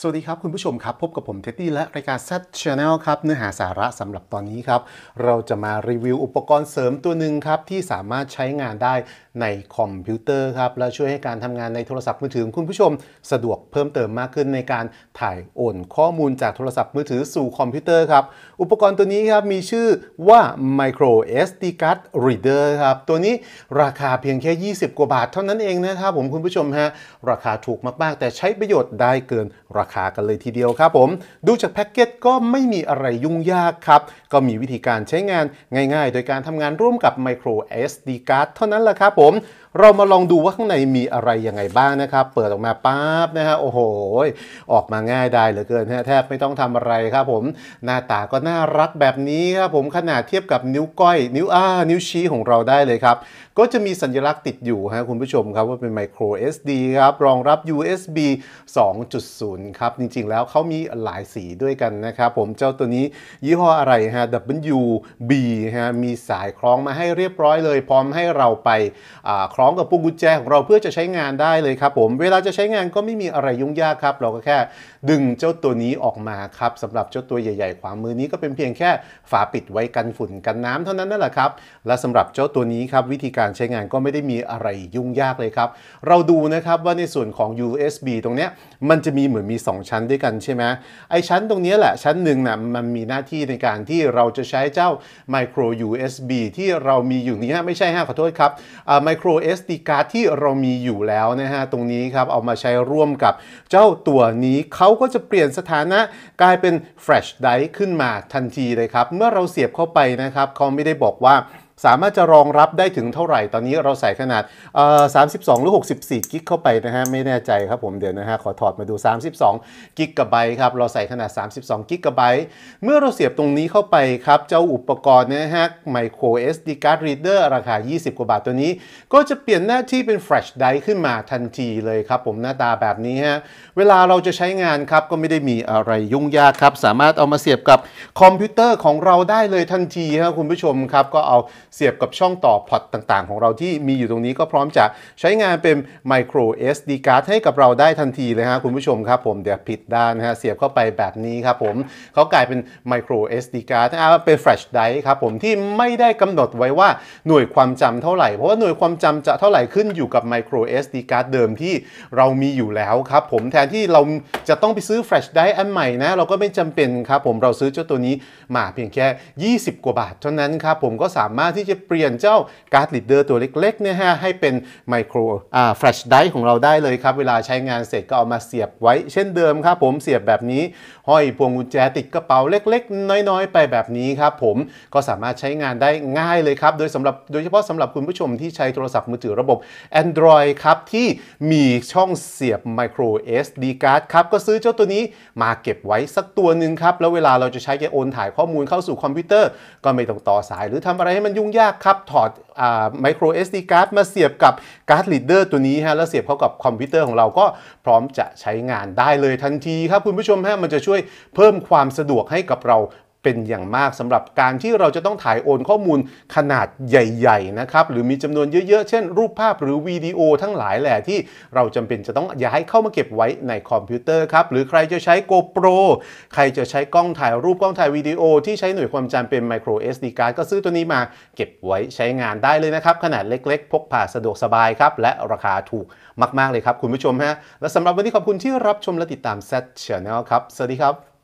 สวัสดีครับ คุณผู้ชมครับ พบกับผมเท็ดดี้และ รายการแซ h ชาแนลครับ เนื้อหาสาระสำหรับตอนนี้ครับ เราจะมารีวิวอุปกรณ์เสริมตัวหนึ่งครับ ที่สามารถใช้งานได้ในคอมพิวเตอร์ครับ และช่วยให้การทำงานในโทรศัพท์มือถือคุณผู้ชมสะดวกเพิ่มเติมมากขึ้นในการถ่ายโอนข้อมูลจากโทรศัพท์มือถือสู่คอมพิวเตอร์ครับอุปกรณ์ตัวนี้ครับมีชื่อว่า Micro SD Card Reader ครับตัวนี้ราคาเพียงแค่20กว่าบาทเท่านั้นเองนะครับผมคุณผู้ชมฮะราคาถูกมากๆ แต่ใช้ประโยชน์ได้เกินราราคากันเลยทีเดียวครับผม ดูจากแพ็กเกจก็ไม่มีอะไรยุ่งยากครับ ก็มีวิธีการใช้งานง่ายๆ โดยการทำงานร่วมกับ micro SD card เท่านั้นแหละครับผมเรามาลองดูว่าข้างในมีอะไรยังไงบ้างนะครับ เปิดออกมาปั๊บนะฮะโอ้โห ออกมาง่ายได้เหลือเกินแทบไม่ต้องทำอะไรครับผม หน้าตาก็น่ารักแบบนี้ครับผมขนาดเทียบกับนิ้วก้อย นิ้วอ้านิ้วชี้ของเราได้เลยครับ ก็จะมีสัญลักษณ์ติดอยู่ฮะคุณผู้ชมครับว่าเป็นไมโคร SD ครับ รองรับ USB 2.0 ครับ จริงๆแล้วเขามีหลายสีด้วยกันนะครับผมเจ้าตัวนี้ยี่ห้ออะไรฮะ WB ฮะมีสายคล้องมาให้เรียบร้อยเลย พร้อมให้เราไปคล้ององกับปุ่มกุญแจของเราเพื่อจะใช้งานได้เลยครับผม เวลาจะใช้งานก็ไม่มีอะไรยุ่งยากครับเราก็แค่ดึงเจ้าตัวนี้ออกมาครับสำหรับเจ้าตัวใหญ่ๆขวามือนี้ก็เป็นเพียงแค่ฝาปิดไว้กันฝุ่นกันน้ำเท่านั้นนั่นแหละครับ และสำหรับเจ้าตัวนี้ครับ วิธีการใช้งานก็ไม่ได้มีอะไรยุ่งยากเลยครับเราดูนะครับว่าในส่วนของ USB ตรงเนี้ยมันจะมีเหมือนมี 2 ชั้นด้วยกันใช่ไหมไอชั้นตรงนี้แหละชั้นหนึ่งนะ่ะมันมีหน้าที่ในการที่เราจะใช้เจ้าไมโคร USB ที่เรามีอยู่นี้ไม่ใช่ฮะขอโทษครับไมโคร SD card ที่เรามีอยู่แล้วนะฮะตรงนี้ครับเอามาใช้ร่วมกับเจ้าตัวนี้เขาก็จะเปลี่ยนสถานะกลายเป็น flash drive ขึ้นมาทันทีเลยครับ เมื่อเราเสียบเข้าไปนะครับเขาไม่ได้บอกว่าสามารถจะรองรับได้ถึงเท่าไหร่ ตอนนี้เราใส่ขนาด 32 หรือ 64 กิกเข้าไปนะฮะ ไม่แน่ใจครับผม เดี๋ยวนะฮะ ขอถอดมาดู 32 กิกะไบต์ครับ เราใส่ขนาด 32 กิกะไบต์เมื่อเราเสียบตรงนี้เข้าไปครับ เจ้าอุปกรณ์นะฮะไมโคร SD Card Reader ราคา 20 กว่าบาทตัวนี้ ก็จะเปลี่ยนหน้าที่เป็น Flash Drive ขึ้นมาทันทีเลยครับผมหน้าตาแบบนี้ฮะ เวลาเราจะใช้งานครับ ก็ไม่ได้มีอะไรยุ่งยากครับ สามารถเอามาเสียบกับคอมพิวเตอร์ของเราได้เลยทันทีครับคุณผู้ชมครับ ก็เอาเสียบกับช่องต่อพอตต่าง ๆ ของเราที่มีอยู่ตรงนี้ก็พร้อมจะใช้งานเป็น micro SD card ให้กับเราได้ทันที เลยฮะคุณผู้ชมครับผมเดี๋ยวผิดด้านนะฮะเสียบเข้าไปแบบนี้ครับผมเขากลายเป็น micro SD card เป็น flash drive ครับผมที่ไม่ได้กำหนดไว้ว่าหน่วยความจำเท่าไหร่ เพราะว่าหน่วยความจำจะเท่าไหร่ขึ้นอยู่กับ micro SD card เดิมที่เรามีอยู่แล้วครับผมแทนที่เราจะต้องไปซื้อ flash drive อันใหม่นะเราก็ไม่จำเป็นครับผมเราซื้อเจ้าตัวนี้มาเพียงแค่ 20กว่าบาทเท่านั้นครับผมก็สามารถที่จะเปลี่ยนเจ้าการ์ดลิดเดอร์ตัวเล็กๆเนี่ยฮะให้เป็นไมโครอ่าแฟลชไดร์ของเราได้เลยครับ เวลาใช้งานเสร็จก็เอามาเสียบไว้เช่นเดิมครับผมเสียบแบบนี้ ห้อยพวงกุญแจติดกระเป๋าเล็กๆ น้อยๆ ไปแบบนี้ครับผมก็สามารถใช้งานได้ง่ายเลยครับ โดยสำหรับโดยเฉพาะสำหรับคุณผู้ชมที่ใช้โทรศัพท์มือถือระบบ Android ครับ ที่มีช่องเสียบไมโคร SD card ครับก็ซื้อเจ้าตัวนี้มาเก็บไว้สักตัวหนึ่งครับแล้วเวลาเราจะใช้แกโอนถ่ายข้อมูลเข้าสู่คอมพิวเตอร์ก็ไม่ต้องต่อสาย หรือทำอะไรให้มันยุ่งย่งยากครับถอดไมโคร SD card มาเสียบกับการ์ดลีดเดอร์ตัวนี้ฮะแล้วเสียบเข้ากับคอมพิวเตอร์ของเราก็พร้อมจะใช้งานได้เลยทันทีครับคุณผู้ชมฮะมันจะช่วยเพิ่มความสะดวกให้กับเราเป็นอย่างมากสำหรับการที่เราจะต้องถ่ายโอนข้อมูลขนาดใหญ่ๆนะครับหรือมีจำนวนเยอะ ๆ เช่นรูปภาพหรือวิดีโอทั้งหลายแหละที่เราจำเป็นจะต้องย้ายเข้ามาเก็บไว้ในคอมพิวเตอร์ครับ หรือใครจะใช้ GoPro ใครจะใช้กล้องถ่ายรูปกล้องถ่ายวิดีโอ ที่ใช้หน่วยความจำเป็น micro SD card ก็ซื้อตัวนี้มาเก็บไว้ใช้งานได้เลยนะครับ ขนาดเล็ก ๆ พกพาสะดวกสบายครับ และราคาถูกมาก ๆเลยครับ คุณผู้ชมฮะและสำหรับวันนี้ขอบคุณที่รับชมและติดตาม Z Channel ครับสวัสดีครับ